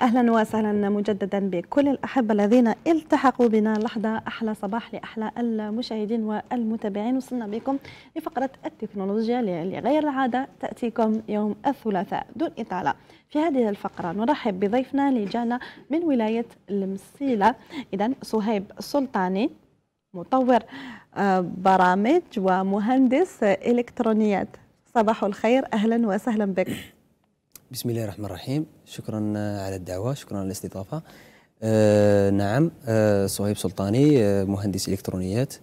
اهلا وسهلا مجددا بكل الاحبه الذين التحقوا بنا لحظه احلى صباح لاحلى المشاهدين والمتابعين وصلنا بكم لفقره التكنولوجيا لغير العاده تاتيكم يوم الثلاثاء دون اطاله في هذه الفقره نرحب بضيفنا اللي جانا من ولايه المسيله اذا صهيب سلطاني مطور آه، برامج ومهندس الكترونيات صباح الخير اهلا وسهلا بك بسم الله الرحمن الرحيم شكرا على الدعوة شكرا على الاستضافة آه نعم آه صهيب سلطاني آه مهندس إلكترونيات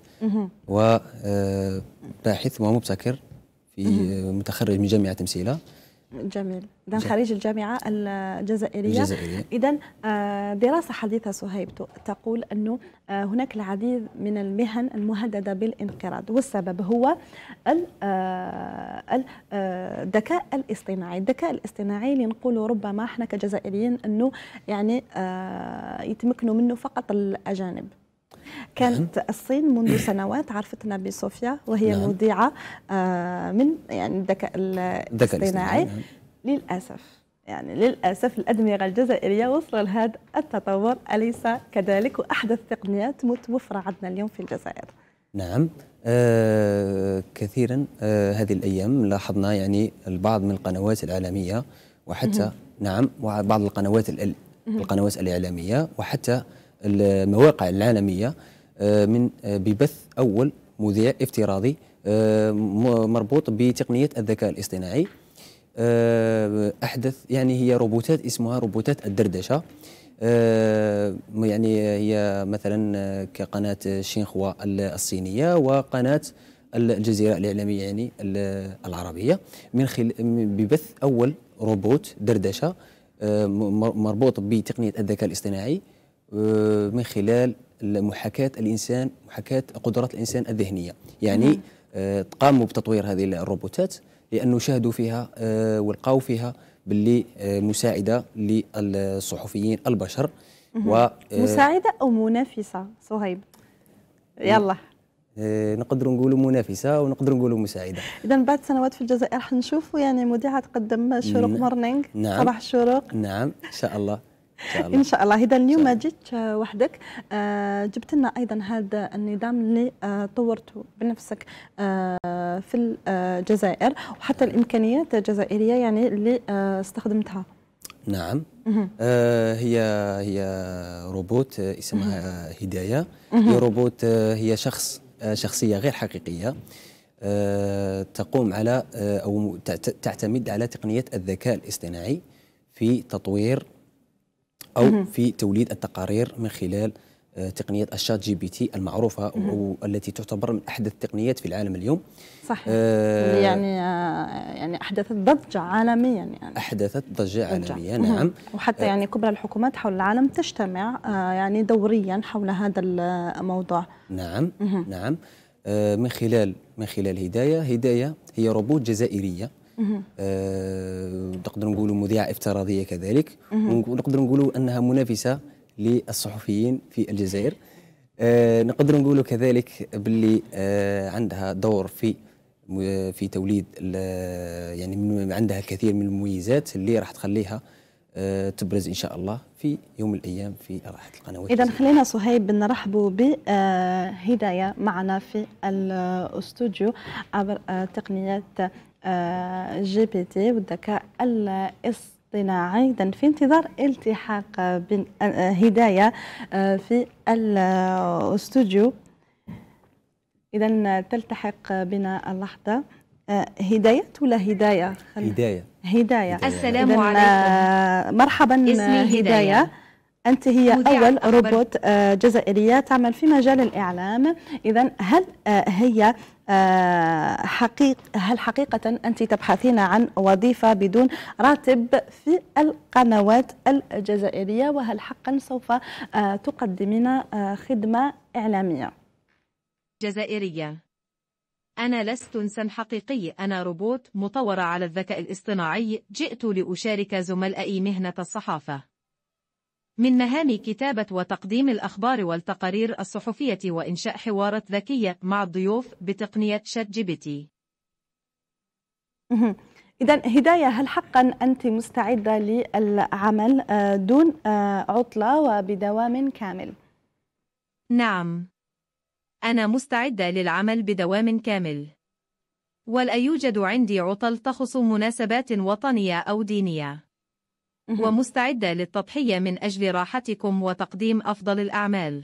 وباحث آه، ومبتكر في آه، متخرج من جامعة تمثيلة جميل إذا خريج الجامعة الجزائرية, الجزائرية. إذا آه، دراسة حديثة سهيب تقول أنه آه، هناك العديد من المهن المهددة بالانقراض والسبب هو الذكاء آه، الاصطناعي الذكاء الاصطناعي اللي نقولوا ربما احنا كجزائريين أنه يعني يتمكنوا منه فقط الأجانب كانت نعم. الصين منذ سنوات عرفتنا بصوفيا وهي نعم. مذيعة آه، من يعني الذكاء الاصطناعي نعم. للأسف يعني للأسف الأدمغة الجزائرية وصل لهذا التطور أليس كذلك وأحدث تقنيات متوفرة عندنا اليوم في الجزائر نعم آه كثيرا آه هذه الأيام لاحظنا يعني البعض من القنوات العالمية وحتى مهم. نعم وبعض القنوات القنوات الإعلامية وحتى المواقع العالمية آه، من آه، ببث أول مذيع افتراضي آه، مربوط بتقنية الذكاء الاصطناعي أحدث يعني هي روبوتات اسمها روبوتات الدردشة يعني هي مثلا كقناة شينخوا الصينية وقناة الجزيرة الإعلامية يعني العربية من خلال ببث أول روبوت دردشة مربوط بتقنية الذكاء الاصطناعي آه، من خلال محاكاة الإنسان محاكاة قدرات الإنسان الذهنية يعني نعم. آه، قاموا بتطوير هذه الروبوتات لأنه شاهدوا فيها آه، ولقاوا فيها باللي مساعدة للصحفيين البشر و مساعدة أو منافسة صهيب يلا نقدر نقولوا منافسه ونقدر نقولوا مساعده اذا بعد سنوات في الجزائر حنشوفوا يعني مذيعه تقدم شروق مورنينغ نعم صباح الشروق نعم ان شاء الله الله. ان شاء الله اذا اليوم ما جيت آه، وحدك آه، جبت لنا ايضا هذا النظام اللي آه، طورته بنفسك في الجزائر وحتى الامكانيات الجزائريه يعني اللي استخدمتها نعم هي هي روبوت اسمها هدايه هي روبوت هي شخص شخصيه غير حقيقيه تقوم على او تعتمد على تقنيه الذكاء الاصطناعي في تطوير او في توليد التقارير من خلال آه، تقنيه الشات جي بي تي المعروفه والتي تعتبر من احدث التقنيات في العالم اليوم صحيح آه يعني آه، يعني احدثت ضجه عالميا يعني احدثت ضجه عالميه نعم وحتى آه، يعني كبرى الحكومات حول العالم تجتمع آه يعني دوريا حول هذا الموضوع نعم نعم آه من خلال من خلال هدايه هدايه هي روبوت جزائريه آه، نقدر نقولوا مذيعه افتراضيه كذلك ونقدر نقولوا انها منافسه للصحفيين في الجزائر آه نقدر نقولوا كذلك باللي آه عندها دور في في توليد يعني عندها الكثير من المميزات اللي راح تخليها آه، تبرز ان شاء الله في يوم من الايام في راحه القنوات اذا خلينا صهيب نرحبوا بهدايه آه، معنا في الاستوديو عبر آه، تقنيات جي بي تي والذكاء الاصطناعي اذا في انتظار التحاق هدايه في الاستوديو اذا تلتحق بنا اللحظه هدايه ولا هدايه؟ هدايه هداية السلام آه، عليكم مرحبا اسمي آه، هداية, هداية. أنت هي أول روبوت آه، جزائرية تعمل في مجال الإعلام إذا هل هي حقيق هل حقيقة أنت تبحثين عن وظيفة بدون راتب في القنوات الجزائرية وهل حقا سوف تقدمين خدمة إعلامية جزائرية أنا لست إنسان حقيقي أنا روبوت مطورة على الذكاء الاصطناعي جئت لأشارك زملائي مهنة الصحافة من مهامي كتابة وتقديم الأخبار والتقارير الصحفية وإنشاء حوارات ذكية مع الضيوف بتقنية شات جي بي تي إذا هداية هل حقا أنت مستعدة للعمل آه، دون آه، عطلة وبدوام كامل؟ نعم أنا مستعدة للعمل بدوام كامل. ولا يوجد عندي عطل تخص مناسبات وطنية أو دينية. ومستعدة للتضحية من أجل راحتكم وتقديم أفضل الأعمال.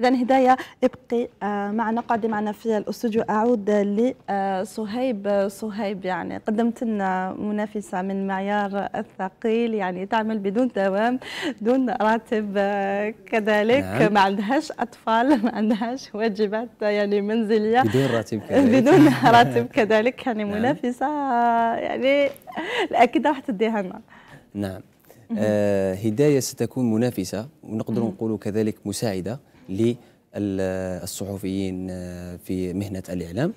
إذا هداية ابقي آه، معنا قاعدة معنا في الاستوديو أعود لصهيب صهيب يعني قدمت لنا منافسة من معيار الثقيل يعني تعمل بدون دوام دون راتب آه، كذلك نعم. ما عندهاش أطفال ما عندهاش واجبات يعني منزلية بدون راتب كذلك بدون راتب كذلك يعني نعم. منافسة يعني الأكيد راح تديها لنا نعم آه هداية ستكون منافسة ونقدر نقول كذلك مساعدة للصحفيين آه، في مهنة الإعلام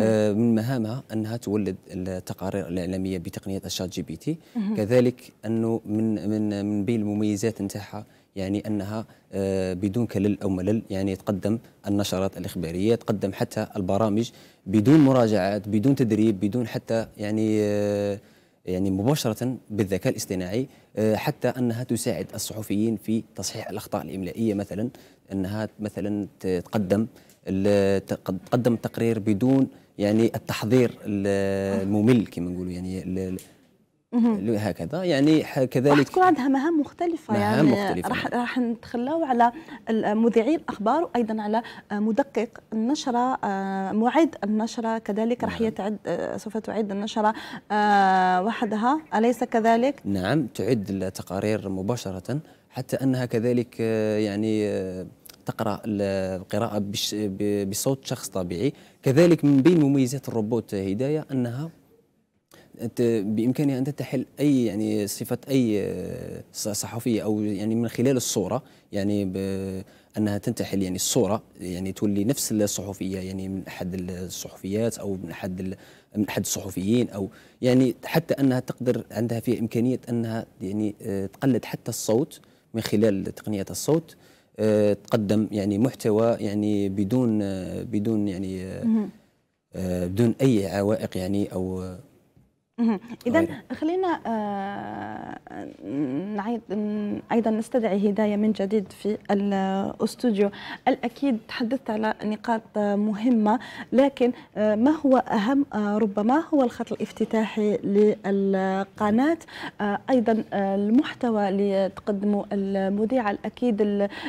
آه، من مهامها أنها تولد التقارير الإعلامية بتقنية الشات جي بي تي كذلك أنه من من من بين المميزات نتاعها يعني انها آه، بدون كلل او ملل يعني تقدم النشرات الاخباريه تقدم حتى البرامج بدون مراجعات بدون تدريب بدون حتى يعني يعني مباشره بالذكاء الاصطناعي حتى انها تساعد الصحفيين في تصحيح الاخطاء الاملائيه مثلا انها مثلا تقدم تقدم تقرير بدون يعني التحضير الممل كما نقولوا يعني هكذا يعني كذلك تكون عندها مهام مختلفة مهام يعني مختلفة راح راح نتخلاو على مذيعي الأخبار وأيضا على مدقق النشرة آه، معد النشرة كذلك راح نعم. يتعد سوف تعد النشرة آه، وحدها أليس كذلك؟ نعم تعد التقارير مباشرة حتى أنها كذلك آه، يعني تقرا القراءه بصوت شخص طبيعي كذلك من بين مميزات الروبوت هدايه انها بامكانها ان تحل اي يعني صفه اي آه، صحفيه او يعني من خلال الصوره يعني انها تنتحل يعني الصوره يعني تولي نفس الصحفيه يعني من احد الصحفيات او من احد من احد الصحفيين او يعني حتى انها تقدر عندها فيها امكانيه انها يعني آه، تقلد حتى الصوت من خلال تقنيه الصوت آه، تقدم يعني محتوى يعني بدون آه، بدون يعني آه، بدون اي عوائق يعني او اذا خلينا آه، نعيد ايضا نستدعي هدايه من جديد في الاستوديو الاكيد تحدثت على نقاط آه، مهمه لكن آه، ما هو اهم ربما هو الخط الافتتاحي للقناه ايضا المحتوى اللي تقدمه المذيع الاكيد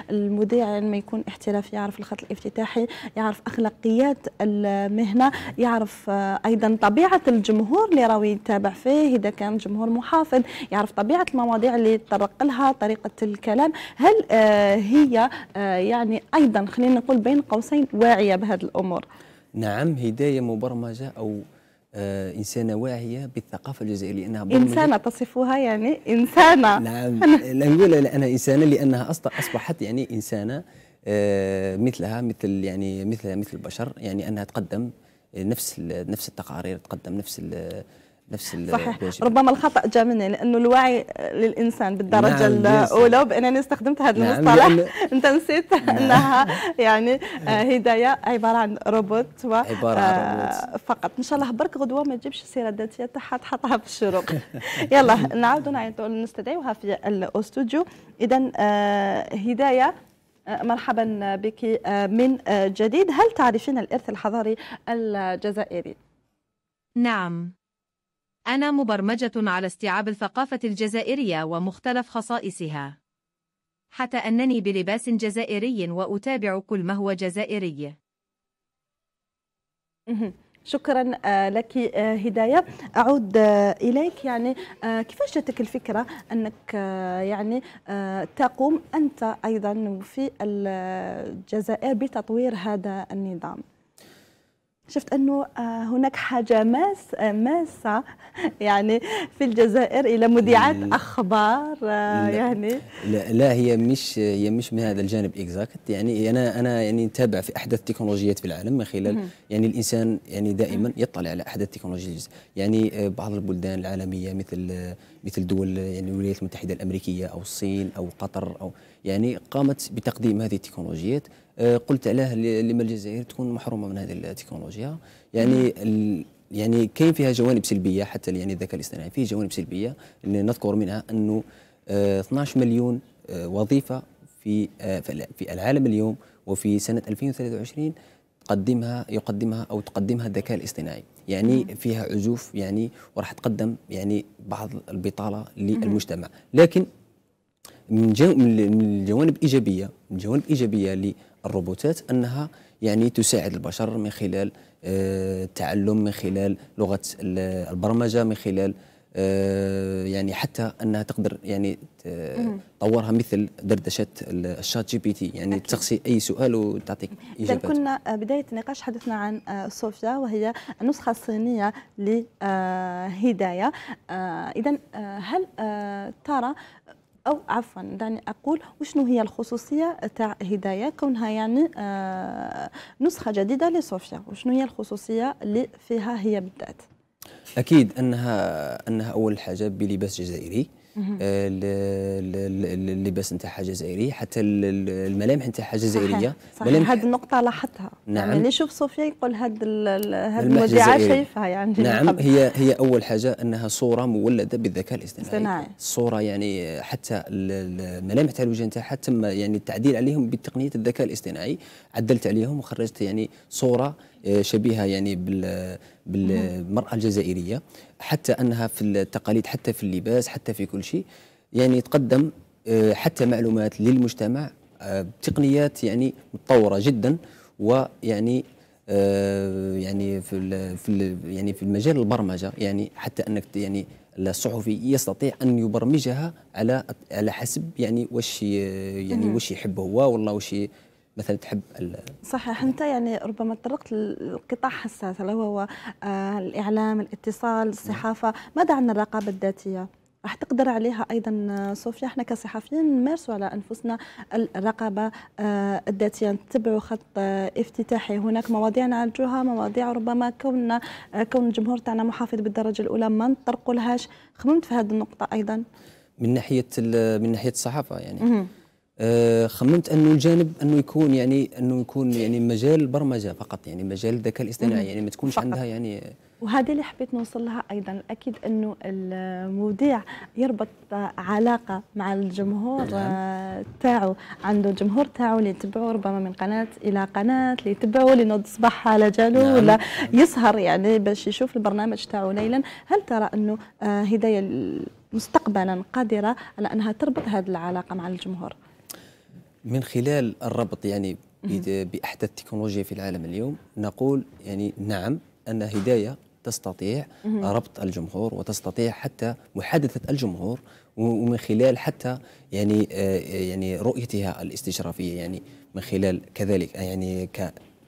المذيع لما يكون احترافي يعرف الخط الافتتاحي يعرف اخلاقيات المهنه يعرف ايضا طبيعه الجمهور اللي راوي يتابع فيه اذا كان جمهور محافظ يعرف طبيعه المواضيع اللي تطرق لها طريقه الكلام هل آه، هي آه، يعني ايضا خلينا نقول بين قوسين واعيه بهذه الامور نعم هدايه مبرمجه او آه إنسانة واعية بالثقافة الجزائرية لأنها إنسانة تصفها يعني إنسانة نعم لا نقول أنا إنسانة لأنها أصبحت يعني إنسانة آه مثلها مثل يعني مثلها مثل البشر يعني أنها تقدم نفس نفس التقارير تقدم نفس نفس صحيح ربما الخطا جاء مني لانه الوعي للانسان بالدرجه نعم، الاولى بانني استخدمت هذا نعم المصطلح نعم انت نسيت نعم انها يعني آه، هدايه عباره عن روبوت و عباره آه، عن روبوت فقط ان شاء الله برك غدوه ما تجيبش السيره الذاتيه تاعها تحطها في الشروق يلا نعاودوا نعيطوا نستدعيوها في الاستوديو اذا آه، هدايه مرحبا بك من جديد هل تعرفين الارث الحضاري الجزائري نعم أنا مبرمجة على استيعاب الثقافة الجزائرية ومختلف خصائصها حتى أنني بلباس جزائري وأتابع كل ما هو جزائري شكرا آه، لك آه، هدايه اعود آه، اليك يعني كيفاش جاتك الفكره انك يعني تقوم انت ايضا في الجزائر بتطوير هذا النظام شفت انه آه، هناك حاجه ماس آه، ماسه يعني في الجزائر الى مذيعات اخبار آه، يعني لا, لا هي مش هي مش من هذا الجانب اكزاكت يعني انا انا يعني نتابع في احدث التكنولوجيات في العالم من خلال يعني الانسان يعني دائما يطلع على احدث التكنولوجيات يعني بعض البلدان العالميه مثل مثل دول يعني الولايات المتحده الامريكيه او الصين او قطر او يعني قامت بتقديم هذه التكنولوجيات آه، قلت علاه لما الجزائر تكون محرومه من هذه التكنولوجيا يعني يعني كاين فيها جوانب سلبيه حتى يعني الذكاء الاصطناعي فيه جوانب سلبيه اللي نذكر منها انه 12 آه، مليون آه، وظيفه في في العالم اليوم وفي سنه 2023 تقدمها يقدمها او تقدمها الذكاء الاصطناعي يعني فيها عزوف يعني وراح تقدم يعني بعض البطاله للمجتمع لكن من, جو من الجوانب الايجابيه من الجوانب الايجابيه للروبوتات انها يعني تساعد البشر من خلال آه، التعلم من خلال لغه البرمجه من خلال آه، يعني حتى انها تقدر يعني تطورها مثل دردشه الشات جي بي تي يعني أكيد. تسقسي اي سؤال وتعطيك اجابات كنا آه، بدايه النقاش حدثنا عن صوفيا وهي النسخه الصينيه لهدايه اذا هل ترى او عفوا دعني اقول وشنو هي الخصوصيه تاع هدايه كونها يعني آه نسخه جديده لصوفيا وشنو هي الخصوصيه اللي فيها هي بالذات اكيد انها انها اول حاجه بلباس جزائري آه، اللباس نتاعها جزائري حتى الملامح نتاعها جزائريه صحيح هذه النقطه لاحظتها يعني نعم اللي يشوف صوفيا يقول هذه هذه المذيعه شايفها يعني نعم هي هي اول حاجه انها صوره مولده بالذكاء الاصطناعي الصوره يعني حتى الملامح تاع الوجه نتاعها تم يعني التعديل عليهم بتقنيه الذكاء الاصطناعي عدلت عليهم وخرجت يعني صوره آه، شبيهه يعني بالمراه الجزائريه حتى انها في التقاليد حتى في اللباس حتى في كل شيء يعني تقدم آه، حتى معلومات للمجتمع آه، بتقنيات يعني متطوره جدا ويعني يعني في في يعني في مجال البرمجه يعني حتى انك يعني الصحفي يستطيع ان يبرمجها على على حسب يعني واش يعني واش يحب هو والله واش مثلا تحب صحيح انت يعني ربما تطرقت لقطاع حساس اللي هو آه، الاعلام الاتصال نعم. الصحافه ماذا عن الرقابه الذاتيه راح تقدر عليها ايضا آه، صوفيا احنا كصحفيين نمارسوا على انفسنا الرقابه آه، الذاتيه نتبعوا خط افتتاحي هناك مواضيع نعالجوها مواضيع ربما كوننا كون الجمهور تاعنا محافظ بالدرجه الاولى ما نطرقوا لهاش خممت في هذه النقطه ايضا من ناحيه من ناحيه الصحافه يعني آه، خممت انه الجانب انه يكون يعني انه يكون يعني مجال البرمجه فقط يعني مجال الذكاء الاصطناعي يعني ما تكونش فقط. عندها يعني وهذا اللي حبيت نوصل لها ايضا اكيد انه المذيع يربط علاقه مع الجمهور نعم. آه، تاعو عنده الجمهور تاعو اللي يتبعوا ربما من قناه الى قناه اللي يتبعوا اللي ينوض صباح على جالو نعم. ولا يسهر يعني باش يشوف البرنامج تاعو ليلا هل ترى انه آه، هدايا مستقبلا قادره على انها تربط هذه العلاقه مع الجمهور من خلال الربط يعني باحدث التكنولوجيا في العالم اليوم نقول يعني نعم ان هدايه تستطيع ربط الجمهور وتستطيع حتى محادثه الجمهور ومن خلال حتى يعني آه، يعني رؤيتها الاستشرافيه يعني من خلال كذلك آه، يعني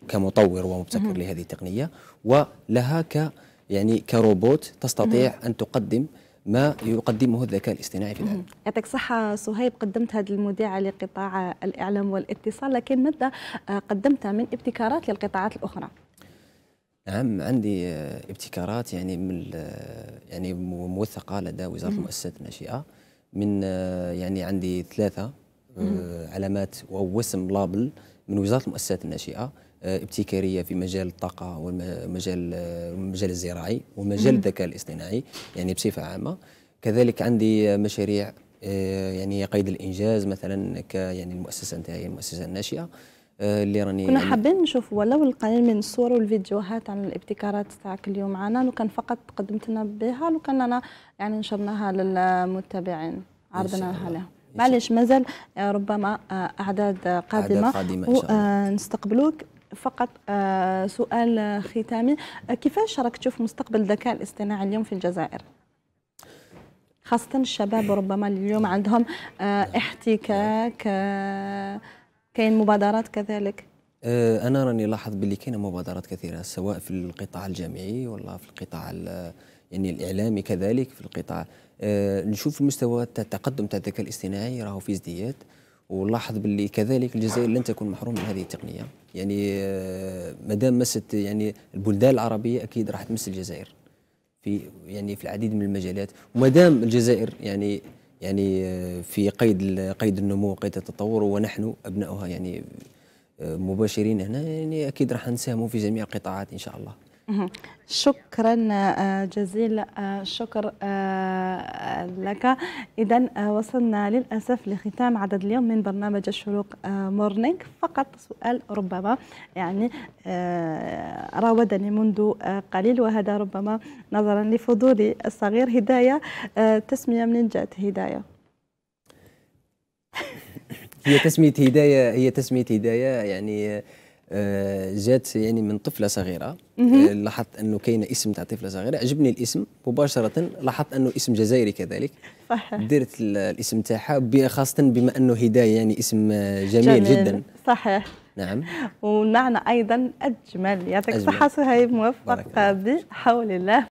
كمطور ومبتكر لهذه التقنيه ولها ك يعني كروبوت تستطيع ان تقدم ما يقدمه الذكاء الاصطناعي في العالم يعطيك صحة صهيب قدمت هذه المذيعة لقطاع الإعلام والاتصال لكن ماذا قدمت من ابتكارات للقطاعات الأخرى؟ نعم عندي ابتكارات يعني من يعني موثقة لدى وزارة المؤسسات الناشئة من يعني عندي ثلاثة آه، علامات أو وسم لابل من وزارة المؤسسات الناشئة آه، ابتكاريه في مجال الطاقه والمجال المجال آه، الزراعي ومجال الذكاء الاصطناعي يعني بصفه عامه كذلك عندي مشاريع آه، يعني قيد الانجاز مثلا ك يعني المؤسسه نتاعي المؤسسه الناشئه اللي راني كنا حابين نشوف ولو القليل من الصور والفيديوهات عن الابتكارات تاعك اليوم معنا لو كان فقط قدمت لنا بها لو كان انا يعني نشرناها للمتابعين عرضناها لهم معليش مازال ربما اعداد قادمه, أعداد قادمة ونستقبلوك فقط آه، سؤال ختامي كيفاش راك في مستقبل الذكاء الاصطناعي اليوم في الجزائر؟ خاصة الشباب ربما اليوم عندهم آه، احتكاك آه، كاين مبادرات كذلك انا راني لاحظ باللي كاينه مبادرات كثيره سواء في القطاع الجامعي ولا في القطاع يعني الاعلامي كذلك في القطاع نشوف مستوى التقدم تاع الذكاء الاصطناعي راهو في ازدياد ولاحظ باللي كذلك الجزائر لن تكون محرومه من هذه التقنيه يعني آه، ما دام مست يعني البلدان العربيه اكيد راح تمس الجزائر في يعني في العديد من المجالات وما دام الجزائر يعني يعني آه، في قيد قيد النمو وقيد التطور ونحن ابناؤها يعني آه، مباشرين هنا يعني اكيد راح نساهموا في جميع القطاعات ان شاء الله شكرا آه، جزيل الشكر آه، آه، لك اذا وصلنا للاسف لختام عدد اليوم من برنامج الشروق مورنينغ فقط سؤال ربما يعني راودني منذ قليل وهذا ربما نظرا لفضولي الصغير هدايه تسميه منين جات هدايه هي تسميه هدايه هي تسميه هدايه يعني آه، جات يعني من طفله صغيره آه، لاحظت انه كاين اسم تاع طفله صغيره عجبني الاسم مباشره لاحظت انه اسم جزائري كذلك صحيح درت الاسم تاعها خاصه بما انه هدايه يعني اسم جميل, جميل. جدا صحيح نعم والمعنى ايضا اجمل يعطيك الصحه سهيب موفق بحول الله